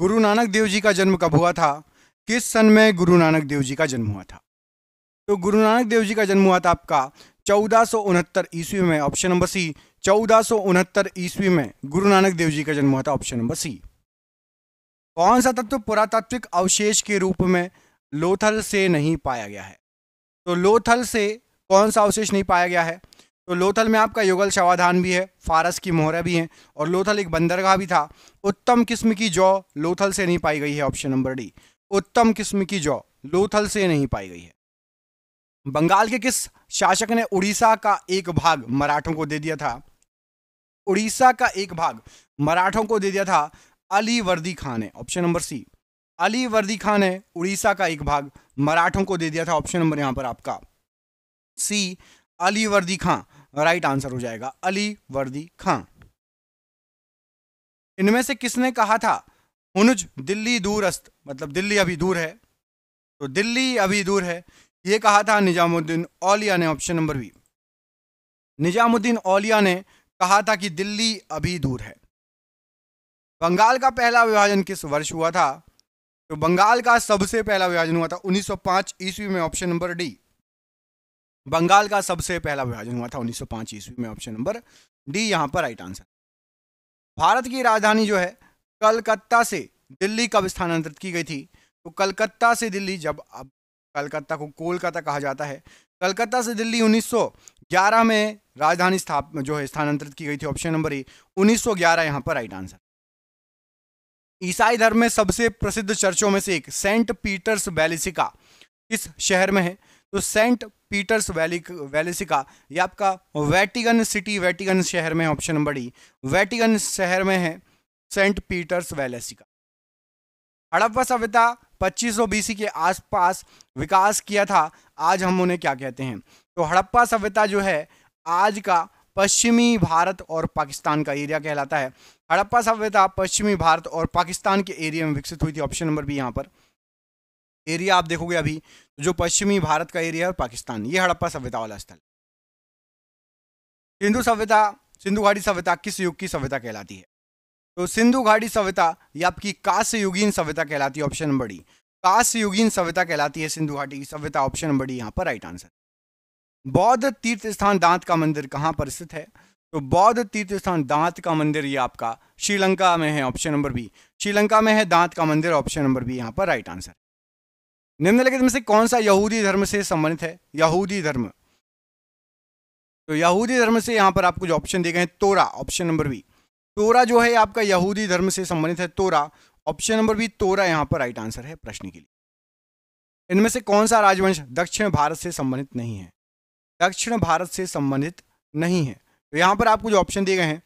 गुरु नानक देव जी का जन्म कब हुआ था किस सन में गुरु नानक देव जी का जन्म हुआ था तो गुरु नानक देव जी का जन्म हुआ था आपका चौदह ईस्वी में ऑप्शन नंबर सी चौदह ईस्वी में गुरु नानक देव जी का जन्म हुआ था ऑप्शन नंबर सी कौन सा तत्व पुरातात्विक अवशेष के रूप में लोथल से नहीं पाया गया है तो लोथल से कौन सा अवशेष नहीं पाया गया है तो लोथल में आपका युगल शवाधान भी है फारस की मोहरा भी है और लोथल एक बंदरगाह भी था उत्तम किस्म की जौ लोथल से नहीं पाई गई है ऑप्शन नंबर डी उत्तम किस्म की जौ लोथल से नहीं पाई गई है बंगाल के किस शासक ने उड़ीसा का एक भाग मराठों को दे दिया था उड़ीसा का एक भाग मराठों को दे दिया था अली वर्दी खान ने ऑप्शन नंबर सी अली वर्दी खान ने उड़ीसा का एक भाग मराठों को दे दिया था ऑप्शन नंबर यहां पर आपका सी अली वर्दी खां राइट आंसर हो जाएगा अली वर्दी खां इनमें से किसने कहा था हुनुज दिल्ली दूरस्त मतलब दिल्ली अभी दूर है तो दिल्ली अभी दूर है यह कहा था निजामुद्दीन औलिया ने option number B Nizamuddin Auliya ने कहा था कि दिल्ली अभी दूर है बंगाल का पहला विभाजन किस वर्ष हुआ था तो बंगाल का सबसे पहला विभाजन हुआ था 1905 ईस्वी में ऑप्शन नंबर डी बंगाल का सबसे पहला विभाजन हुआ था 1905 ईस्वी में ऑप्शन नंबर डी यहाँ पर राइट आंसर भारत की राजधानी जो है कलकत्ता से दिल्ली कब स्थानांतरित की गई थी तो कलकत्ता से दिल्ली जब अब कलकत्ता को कोलकाता कहा जाता है कलकत्ता से दिल्ली 1911 में राजधानी स्थाप जो है स्थानांतरित की गई थी ऑप्शन नंबर ए 1911 यहाँ पर राइट आंसर ईसाई धर्म में सबसे प्रसिद्ध चर्चों में से एक सेंट पीटर्स बैलिसिका किस शहर में है तो सेंट पीटर्स वैली वैलेसिका ये आपका वेटिगन सिटी वेटिगन शहर में ऑप्शन नंबर डी वेटिगन शहर में है सेंट पीटर्स वैलेसिका हड़प्पा सभ्यता 2500 बीसी के आसपास विकास किया था आज हम उन्हें क्या कहते हैं तो हड़प्पा सभ्यता जो है आज का पश्चिमी भारत और पाकिस्तान का एरिया कहलाता है हड़प्पा सभ्यता पश्चिमी भारत और पाकिस्तान के एरिया में विकसित हुई थी ऑप्शन नंबर बी यहाँ पर एरिया आप देखोगे अभी जो पश्चिमी भारत का एरिया और पाकिस्तान ये हड़प्पा सभ्यता वाला स्थल सिंधु सभ्यता सिंधु घाटी सभ्यता किस युग की सभ्यता कहलाती है तो सिंधु घाटी सभ्यता या आपकी कांस्य युगीन सभ्यता कहलाती है ऑप्शन नंबर डी युगीन सभ्यता कहलाती है सिंधु घाटी की सभ्यता ऑप्शन नंबर डी यहाँ पर राइट आंसर बौद्ध तीर्थ स्थान दांत का मंदिर कहाँ पर स्थित है तो बौद्ध तीर्थ स्थान दांत का मंदिर ये आपका श्रीलंका में है ऑप्शन नंबर बी श्रीलंका में है दांत का मंदिर ऑप्शन नंबर बी यहाँ पर राइट आंसर निम्नलिखित में से कौन सा यहूदी धर्म से संबंधित है यहूदी धर्म तो यहूदी धर्म से यहां पर आप कुछ ऑप्शन दिए गए तोरा ऑप्शन नंबर बी तोरा जो है आपका यहूदी धर्म से संबंधित है तोरा ऑप्शन नंबर बी तोरा यहां पर राइट आंसर है प्रश्न के लिए इनमें से कौन सा राजवंश दक्षिण भारत से संबंधित नहीं है दक्षिण भारत से संबंधित नहीं है तो यहां पर आप कुछ ऑप्शन दिए गए हैं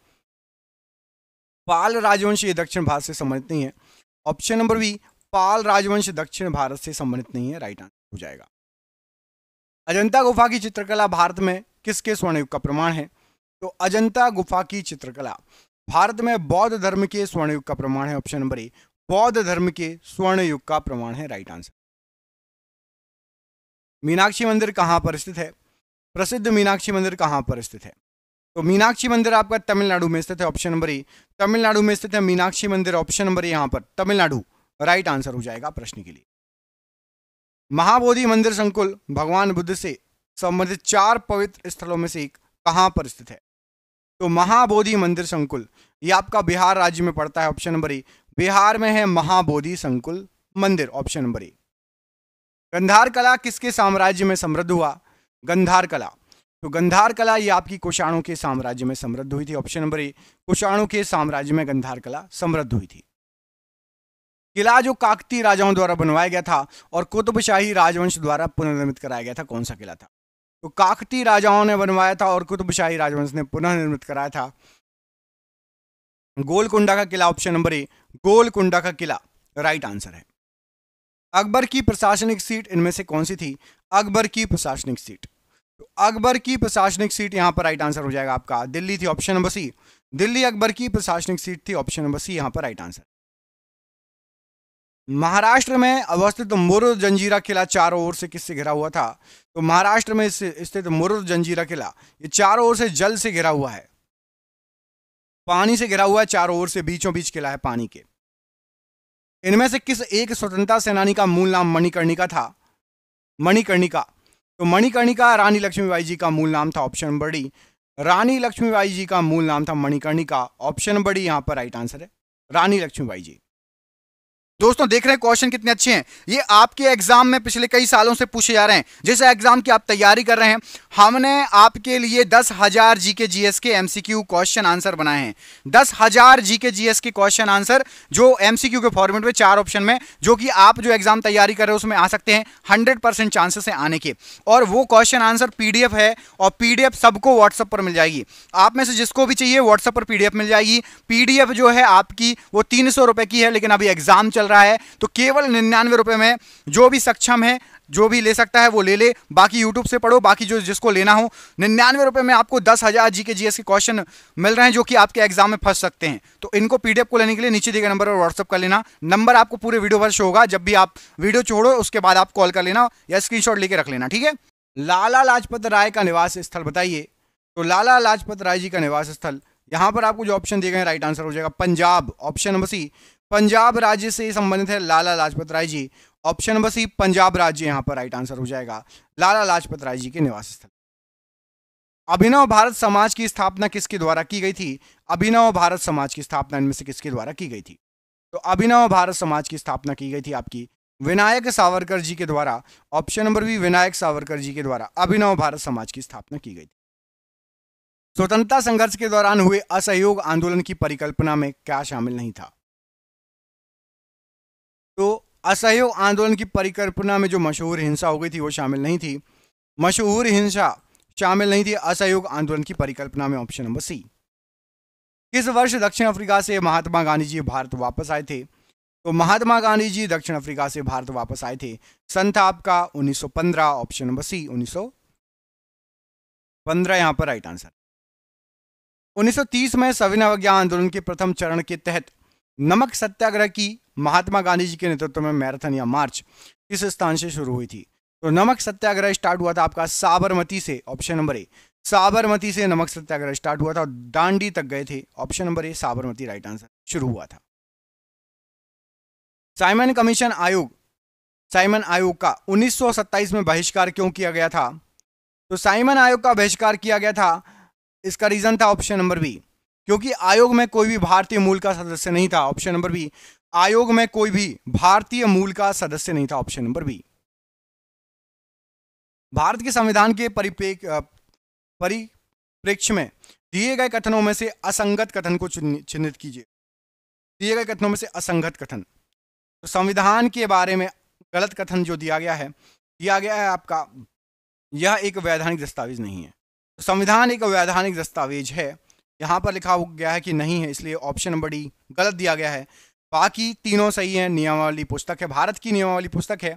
पाल राजवंश ये दक्षिण भारत से संबंधित नहीं है ऑप्शन नंबर बी पाल राजवंश दक्षिण भारत से संबंधित नहीं है राइट आंसर हो जाएगा अजंता गुफा की चित्रकला भारत में किसके स्वर्णयुग का प्रमाण है तो अजंता गुफा की चित्रकला भारत में बौद्ध धर्म के स्वर्णयुग का प्रमाण है ऑप्शन नंबर ए बौद्ध धर्म के स्वर्णयुग का प्रमाण है राइट आंसर मीनाक्षी मंदिर कहाँ पर स्थित है प्रसिद्ध मीनाक्षी मंदिर कहाँ पर स्थित है तो मीनाक्षी मंदिर आपका तमिलनाडु में स्थित है ऑप्शन नंबर ए तमिलनाडु में स्थित है मीनाक्षी मंदिर ऑप्शन नंबर यहाँ पर तमिलनाडु राइट आंसर हो जाएगा प्रश्न के लिए महाबोधि मंदिर संकुल भगवान बुद्ध से संबंधित चार पवित्र स्थलों में से एक कहां पर स्थित है तो महाबोधि मंदिर संकुल ये आपका बिहार राज्य में पड़ता है ऑप्शन नंबर ए बिहार में है महाबोधि संकुल मंदिर ऑप्शन नंबर ए गंधार कला किसके साम्राज्य में समृद्ध हुआ गंधार कला तो गंधार कला ये आपकी कुषाणों के साम्राज्य में समृद्ध हुई थी ऑप्शन नंबर ए कुषाणों के साम्राज्य में गंधार कला समृद्ध हुई थी किला जो काकती राजाओं द्वारा बनवाया गया था और कुतुबशाही राजवंश द्वारा पुनर्निर्मित कराया गया था कौन सा किला था तो काकती राजाओं ने बनवाया था और कुतुबशाही राजवंश ने पुनर्निर्मित कराया था गोलकुंडा का किला ऑप्शन नंबर ए गोलकुंडा का किला राइट आंसर है अकबर की प्रशासनिक सीट इनमें से कौन सी थी अकबर की प्रशासनिक सीट तो अकबर की प्रशासनिक सीट यहां पर राइट आंसर हो जाएगा आपका दिल्ली थी option number C Delhi Akbar की प्रशासनिक सीट थी ऑप्शन नंबर सी यहां पर राइट आंसर महाराष्ट्र में अवस्थित मुर जंजीरा किला चारों ओर से किससे घिरा हुआ था तो महाराष्ट्र में स्थित मुर जंजीरा किला ये चारों ओर से जल से घिरा हुआ है पानी से घिरा हुआ है चारों ओर से बीचों बीच किला है पानी के इनमें से किस एक स्वतंत्रता सेनानी का मूल नाम मणिकर्णिका था मणिकर्णिका तो मणिकर्णिका रानी लक्ष्मीबाई जी का मूल नाम था ऑप्शन बड़ी रानी लक्ष्मीबाई जी का मूल नाम था मणिकर्णिका ऑप्शन बड़ी यहां पर राइट आंसर है रानी लक्ष्मीबाई जी दोस्तों देख रहे हैं क्वेश्चन कितने अच्छे हैं ये आपके एग्जाम में पिछले कई सालों से पूछे जा रहे हैं जिस एग्जाम की आप तैयारी कर रहे हैं हमने आपके लिए दस हजार जी के जी के एमसीक्यू क्वेश्चन आंसर बनाए हैं दस हजार जी K G K question answer जो एमसीक्यू के फॉर्मेट में चार ऑप्शन में जो कि आप जो एग्जाम तैयारी कर रहे हैं उसमें आ सकते हैं हंड्रेड परसेंट चांसेस हैं आने के और वो क्वेश्चन आंसर पी है और पी सबको व्हाट्सएप पर मिल जाएगी आप में से जिसको भी चाहिए व्हाट्सएप पर पी मिल जाएगी पी जो है आपकी वो तीन की है लेकिन अभी एग्जाम चल रहा है तो केवल निन्यानवे रुपये में जो भी सक्षम है जो भी ले सकता है वो ले ले बाकी यूट्यूब से पढ़ो बाकी जो जिसको लेना हो निन्यानवे रुपये में आपको दस हज़ार जी के जी के क्वेश्चन मिल रहे हैं जो कि आपके एग्जाम में फंस सकते हैं तो इनको पी को लेने के लिए नीचे दिए गए नंबर पर व्हाट्सअप कर लेना नंबर आपको पूरे वीडियो पर शो होगा जब भी आप वीडियो छोड़ो उसके बाद आप कॉल कर लेना या स्क्रीन लेके रख लेना ठीक है लाला लाजपत राय का निवास स्थल बताइए तो लाला लाजपत राय जी का निवास स्थल यहाँ पर आपको जो ऑप्शन दिए गए राइट आंसर हो जाएगा Punjab option number C Punjab राज्य से संबंधित है Lala Lajpat Rai ji option number C Punjab राज्य यहां पर राइट आंसर हो जाएगा लाला लाजपत राय जी के निवास स्थल अभिनव भारत समाज की स्थापना किसके द्वारा की गई थी अभिनव भारत समाज की स्थापना इनमें से किसके द्वारा की गई थी तो अभिनव भारत समाज की स्थापना की गई थी आपकी विनायक सावरकर जी के द्वारा option number B Vinayak Savarkar ji के द्वारा अभिनव भारत समाज की स्थापना की गई थी स्वतंत्रता संघर्ष के दौरान हुए असहयोग आंदोलन की परिकल्पना में क्या शामिल नहीं था असहयोग आंदोलन की परिकल्पना में जो मशहूर हिंसा हो गई थी वो शामिल नहीं थी मशहूर हिंसा शामिल नहीं थी असहयोग आंदोलन की परिकल्पना में ऑप्शन नंबर सी किस वर्ष दक्षिण अफ्रीका से महात्मा गांधी जी भारत वापस आए थे तो महात्मा गांधी जी दक्षिण अफ्रीका से भारत वापस आए थे सन था आपका 1915 ऑप्शन नंबर सी 1915 यहां पर राइट आंसर 1930 में सविनय अवज्ञा आंदोलन के प्रथम चरण के तहत नमक सत्याग्रह की महात्मा गांधी जी के नेतृत्व में मैराथन या मार्च किस स्थान से शुरू हुई थी तो नमक सत्याग्रह स्टार्ट हुआ था आपका साबरमती से ऑप्शन नंबर ए साबरमती से नमक सत्याग्रह स्टार्ट हुआ था और दांडी तक गए थे option number A Sabarmati right answer शुरू हुआ था साइमन कमीशन आयोग साइमन आयोग का 1927 में बहिष्कार क्यों किया गया था तो साइमन आयोग का बहिष्कार किया गया था इसका रीजन था ऑप्शन नंबर बी क्योंकि आयोग में कोई भी भारतीय मूल का सदस्य नहीं था ऑप्शन नंबर बी आयोग में कोई भी भारतीय मूल का सदस्य नहीं था ऑप्शन नंबर बी भारत के संविधान के परिपेक परिप्रेक्ष्य में दिए गए कथनों में से असंगत कथन को चिन्हित कीजिए दिए गए कथनों में से असंगत कथन तो संविधान के बारे में गलत कथन जो दिया गया है दिया गया है आपका यह एक वैधानिक दस्तावेज नहीं है तो संविधान एक वैधानिक दस्तावेज है यहां पर लिखा गया है कि नहीं है इसलिए ऑप्शन नंबर डी गलत दिया गया है बाकी तीनों सही है नियमावली पुस्तक है भारत की नियमावली पुस्तक है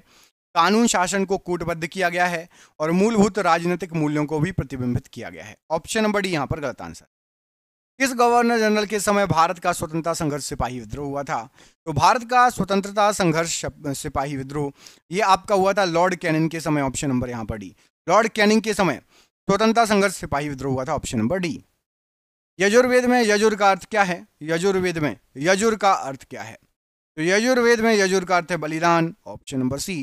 कानून शासन को कूटबद्ध किया गया है और मूलभूत राजनीतिक मूल्यों को भी प्रतिबिंबित किया गया है ऑप्शन नंबर डी यहाँ पर गलत आंसर किस गवर्नर जनरल के समय भारत का स्वतंत्रता संघर्ष सिपाही विद्रोह हुआ था तो भारत का स्वतंत्रता संघर्ष सिपाही विद्रोह ये आपका हुआ था लॉर्ड कैनिंग के समय ऑप्शन नंबर यहाँ पर डी लॉर्ड कैनिंग के समय स्वतंत्रता संघर्ष सिपाही विद्रोह हुआ था ऑप्शन नंबर डी यजुर्वेद में यजुर का अर्थ क्या है यजुर्वेद में यजुर का अर्थ क्या है तो यजुर्वेद में यजुर का अर्थ है बलिदान ऑप्शन नंबर सी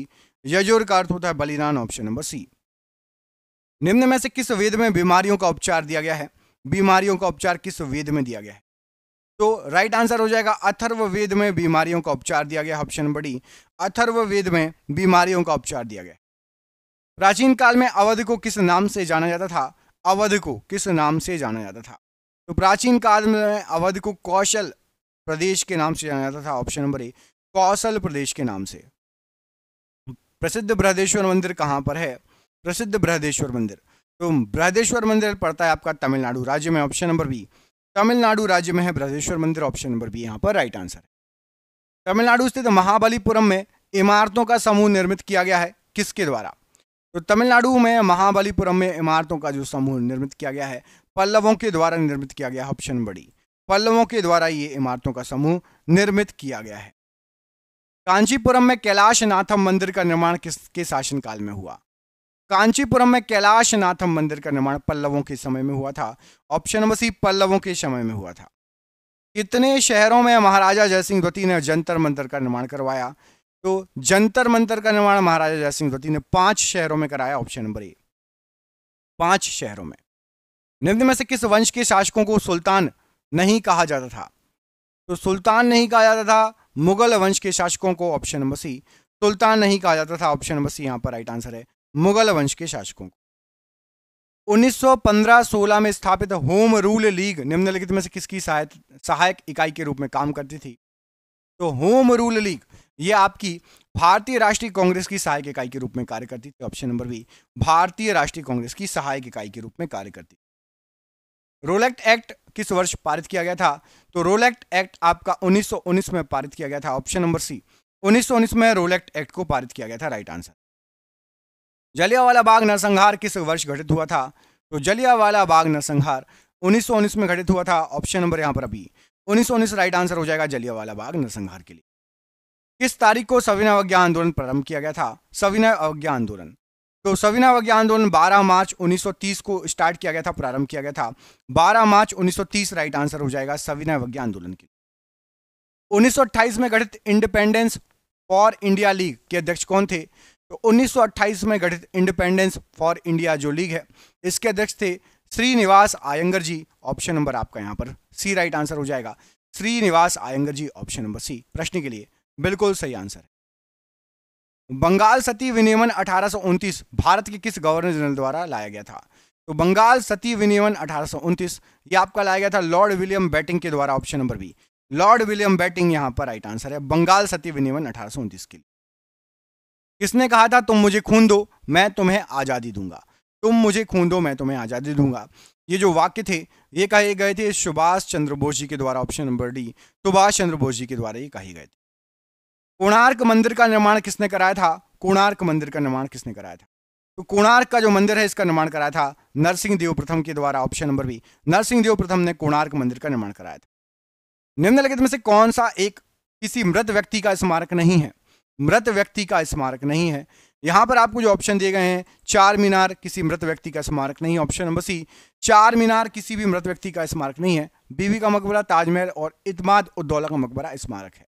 यजुर का अर्थ होता है बलिदान ऑप्शन नंबर सी निम्न में से किस वेद में बीमारियों का उपचार दिया गया है बीमारियों का उपचार किस वेद में दिया गया है तो राइट आंसर हो जाएगा अथर्व वेद में बीमारियों का उपचार दिया गया option number D Atharva Veda में बीमारियों का उपचार दिया गया प्राचीन काल में अवध को किस नाम से जाना जाता था अवध को किस नाम से जाना जाता था तो प्राचीन काल में अवध को कौशल प्रदेश के नाम से जाना जाता था ऑप्शन नंबर ए कौशल प्रदेश के नाम से प्रसिद्ध बृहदेश्वर मंदिर कहाँ पर है प्रसिद्ध बृहदेश्वर मंदिर तो बृहदेश्वर मंदिर पड़ता है आपका तमिलनाडु राज्य में ऑप्शन नंबर बी तमिलनाडु राज्य में है बृहदेश्वर मंदिर ऑप्शन नंबर बी यहाँ पर राइट आंसर है तमिलनाडु स्थित महाबलीपुरम में इमारतों का समूह निर्मित किया गया है किसके द्वारा तो तमिलनाडु में महाबलीपुरम में इमारतों का जो समूह निर्मित किया गया है पल्लवों के द्वारा निर्मित किया गया ऑप्शन बड़ी पल्लवों के द्वारा ये इमारतों का समूह निर्मित किया गया है कांचीपुरम में कैलाश नाथम मंदिर का निर्माण किसके शासनकाल में हुआ कांचीपुरम में कैलाश नाथम मंदिर का निर्माण पल्लवों के समय में हुआ था ऑप्शन नंबर सी पल्लवों के समय में हुआ था कितने शहरों में महाराजा जयसिंह ध्वती ने जंतर मंदिर का निर्माण करवाया तो जंतर मंदिर का निर्माण महाराजा जयसिंह ध्वती ने पांच शहरों में कराया ऑप्शन नंबर ए पांच शहरों में निम्न में से किस वंश के शासकों को सुल्तान नहीं कहा जाता था तो सुल्तान नहीं कहा जाता था मुगल वंश के शासकों को ऑप्शन नंबर सी सुल्तान नहीं कहा जाता था ऑप्शन नंबर सी यहाँ पर राइट आंसर है मुगल वंश के शासकों को 1915-16 में स्थापित होम रूल लीग निम्नलिखित में से किसकी सहायक इकाई के रूप में काम करती थी तो होम रूल लीग ये आपकी भारतीय राष्ट्रीय कांग्रेस की सहायक इकाई के रूप में कार्य करती थी ऑप्शन नंबर बी भारतीय राष्ट्रीय कांग्रेस की सहायक इकाई के रूप में कार्य करती रोल एक्ट किस वर्ष पारित किया गया था तो रोलैक्ट एक्ट आपका 1919 में पारित किया गया था ऑप्शन नंबर सी 1919 में रोलेक्ट एक्ट को पारित किया गया था राइट आंसर जलियावाला बाग नरसंहार किस वर्ष घटित हुआ था तो जलियावाला बाग नरसंहार 1919 में घटित हुआ था ऑप्शन नंबर यहाँ पर अभी 1919 राइट आंसर हो जाएगा जलियावाला बाग नरसंहार के लिए किस तारीख को सविनय अवज्ञा आंदोलन प्रारंभ किया गया था सविनय अवज्ञा आंदोलन तो सविनावज्ञा आंदोलन 12 मार्च 1930 को स्टार्ट किया गया था प्रारंभ किया गया था 12 मार्च 1930 राइट आंसर हो जाएगा सविनावज्ञा आंदोलन के उन्नीस में गठित इंडिपेंडेंस फॉर इंडिया लीग के अध्यक्ष कौन थे तो 1928 में गठित इंडिपेंडेंस फॉर इंडिया जो लीग है इसके अध्यक्ष थे श्रीनिवास आयंगर जी ऑप्शन नंबर आपका यहाँ पर सी राइट आंसर हो जाएगा Srinivasa Iyengar ji option number C प्रश्न के लिए बिल्कुल सही आंसर है बंगाल सती विनियमन अठारह भारत के किस गवर्नर जनरल द्वारा लाया गया था तो बंगाल सती विनियमन अठारह ये आपका लाया गया था लॉर्ड विलियम बैटिंग के द्वारा option number B Lord William Bentinck यहाँ पर राइट आंसर है बंगाल सती विनियमन अठारह के लिए किसने कहा था तुम मुझे खून दो मैं तुम्हें आज़ादी दूंगा तुम मुझे खून दो मैं तुम्हें आज़ादी दूंगा ये जो वाक्य थे ये कहे गए थे सुभाष चंद्र बोस जी के द्वारा option number D Subhash Chandra Bose ji के द्वारा ये कहे गए थे कोणार्क मंदिर का निर्माण किसने कराया था कोणार्क मंदिर का निर्माण किसने कराया था तो कोणार्क का जो मंदिर है इसका निर्माण कराया था नरसिंह देव प्रथम के द्वारा option number B Narasimha Dev प्रथम ने कोणार्क मंदिर का निर्माण कराया था निम्नलिखित में से कौन सा एक किसी मृत व्यक्ति का स्मारक नहीं है मृत व्यक्ति का स्मारक नहीं है यहाँ पर आपको जो ऑप्शन दिए गए हैं चार मीनार किसी मृत व्यक्ति का स्मारक नहीं ऑप्शन नंबर सी चार मीनार किसी भी मृत व्यक्ति का स्मारक नहीं है बीवी का मकबरा ताजमहल और इतमाद उद्दौला का मकबरा स्मारक है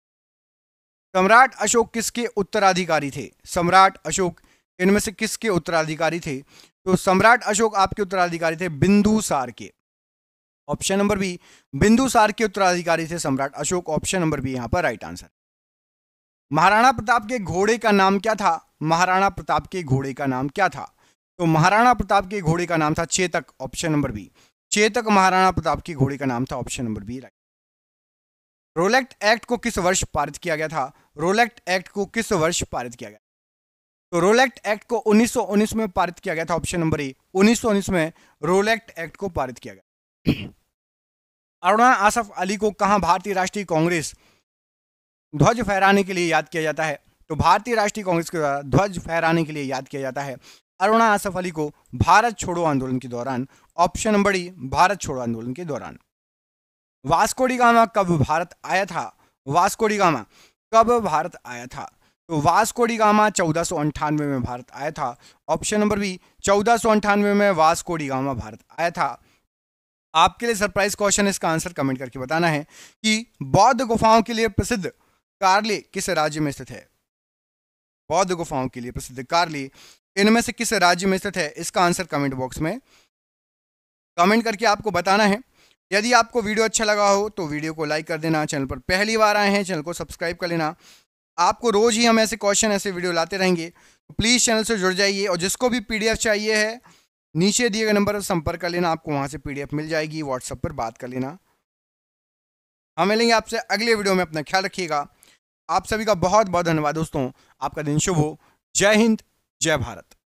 सम्राट अशोक किसके उत्तराधिकारी थे सम्राट अशोक इनमें से किसके उत्तराधिकारी थे तो सम्राट अशोक आपके उत्तराधिकारी थे बिंदुसार के ऑप्शन नंबर बी बिंदुसार के उत्तराधिकारी थे सम्राट अशोक ऑप्शन नंबर बी यहाँ पर राइट आंसर महाराणा प्रताप के घोड़े का नाम क्या था महाराणा प्रताप के घोड़े का नाम क्या था तो महाराणा प्रताप के घोड़े का नाम था Chetak option number B Chetak Maharana Pratap के घोड़े का नाम था option number B right Rowlatt act को किस वर्ष पारित किया गया था रोलेक्ट एक्ट को किस वर्ष पारित किया गया तो रोलेक्ट एक्ट को 1919 में पारित किया गया था ऑप्शन नंबर ई 1919 में रोलेक्ट एक्ट को पारित किया गया अरुणा आसफ अली को कहा भारतीय राष्ट्रीय कांग्रेस ध्वज फहराने के लिए याद किया जाता है तो भारतीय राष्ट्रीय कांग्रेस के द्वारा ध्वज फहराने के लिए याद किया जाता है अरुणा आसफ अली को भारत छोड़ो आंदोलन के दौरान ऑप्शन नंबर ई भारत छोड़ो आंदोलन के दौरान वास्कोडिगामा कब भारत आया था वास्कोडिगामा कब भारत आया था तो वास्कोडिगामा चौदह सौ अंठानवे में भारत आया था ऑप्शन नंबर बी चौदह सौ अंठानवे में वास्कोडिगामा भारत आया था आपके लिए सरप्राइज क्वेश्चन इसका आंसर कमेंट करके बताना है कि बौद्ध गुफाओं के लिए प्रसिद्ध कार्ले किस राज्य में स्थित है बौद्ध गुफाओं के लिए प्रसिद्ध कार्ले इनमें से किस राज्य में स्थित है इसका आंसर कमेंट बॉक्स में कमेंट करके आपको बताना है यदि आपको वीडियो अच्छा लगा हो तो वीडियो को लाइक कर देना चैनल पर पहली बार आए हैं चैनल को सब्सक्राइब कर लेना आपको रोज़ ही हम ऐसे क्वेश्चन ऐसे वीडियो लाते रहेंगे तो प्लीज़ चैनल से जुड़ जाइए और जिसको भी पीडीएफ चाहिए है नीचे दिए गए नंबर पर संपर्क कर लेना आपको वहाँ से पीडीएफ मिल जाएगी व्हाट्सएप पर बात कर लेना हम मिलेंगे आपसे अगले वीडियो में अपना ख्याल रखिएगा आप सभी का बहुत बहुत धन्यवाद दोस्तों आपका दिन शुभ हो जय हिंद जय भारत